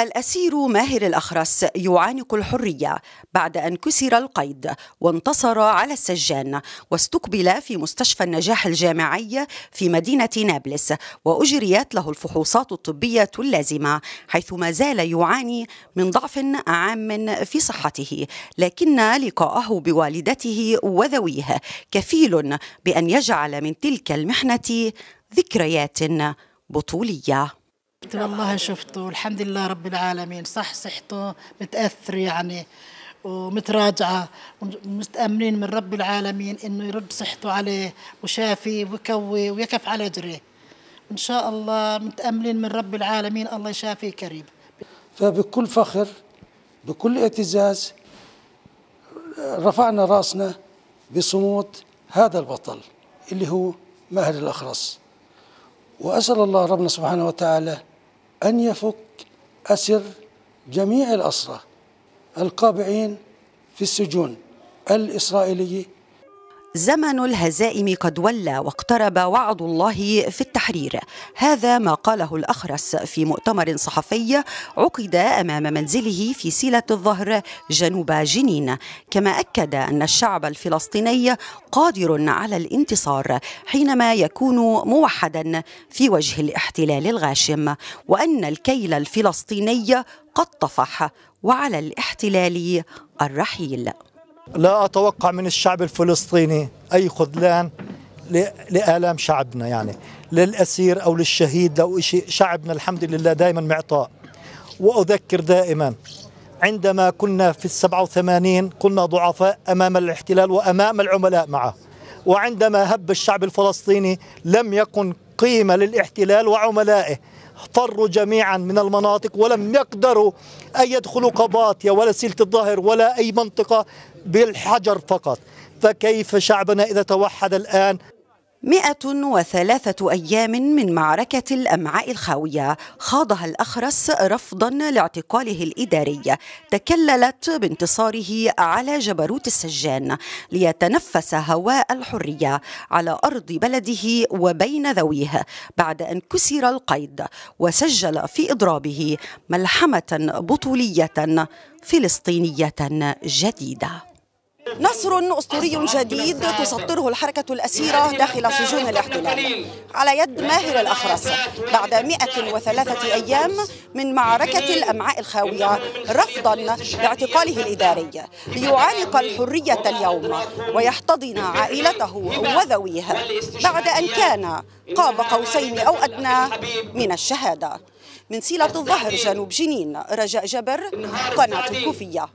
الأسير ماهر الأخرس يعانق الحرية بعد أن كسر القيد وانتصر على السجان واستقبل في مستشفى النجاح الجامعي في مدينة نابلس وأجريت له الفحوصات الطبية اللازمة حيث ما زال يعاني من ضعف عام في صحته لكن لقاءه بوالدته وذويه كفيل بأن يجعل من تلك المحنة ذكريات بطوليه والله شفته والحمد لله رب العالمين صح صحته متأثر يعني ومتراجعة ومتأمنين من رب العالمين إنه يرد صحته عليه وشافي ويكوي ويكف على جريه إن شاء الله متأملين من رب العالمين الله يشافيه كريم فبكل فخر بكل اعتزاز رفعنا راسنا بصمود هذا البطل اللي هو ماهر الأخرس وأسأل الله ربنا سبحانه وتعالى أن يفك أسر جميع الأسرى القابعين في السجون الإسرائيلية زمن الهزائم قد ولى واقترب وعد الله في التحرير هذا ما قاله الأخرس في مؤتمر صحفي عقد أمام منزله في سيلة الظهر جنوب جنين كما أكد أن الشعب الفلسطيني قادر على الانتصار حينما يكون موحدا في وجه الاحتلال الغاشم وأن الكيل الفلسطيني قد طفح وعلى الاحتلال الرحيل لا أتوقع من الشعب الفلسطيني أي خذلان لآلام شعبنا يعني للأسير أو للشهيد لو شيء شعبنا الحمد لله دائما معطاء وأذكر دائما عندما كنا في السبعة وثمانين كنا ضعفاء أمام الاحتلال وأمام العملاء معه وعندما هب الشعب الفلسطيني لم يكن قيمة للاحتلال وعملائه فروا جميعا من المناطق ولم يقدروا أن يدخلوا قباطية ولا سيلة الظهر ولا أي منطقة بالحجر فقط فكيف شعبنا إذا توحد الآن 103 أيام من معركة الأمعاء الخاوية خاضها الأخرس رفضا لاعتقاله الإداري تكللت بانتصاره على جبروت السجان ليتنفس هواء الحرية على أرض بلده وبين ذويه بعد أن كسر القيد وسجل في إضرابه ملحمة بطولية فلسطينية جديدة نصر أسطوري جديد تسطره الحركة الأسيرة داخل سجون الاحتلال على يد ماهر الأخرس بعد 103 أيام من معركة الأمعاء الخاوية رفضا لاعتقاله الإداري ليعانق الحرية اليوم ويحتضن عائلته وذويه بعد أن كان قاب قوسين أو أدنى من الشهادة من سيلة الظهر جنوب جنين رجاء جبر قناة الكوفية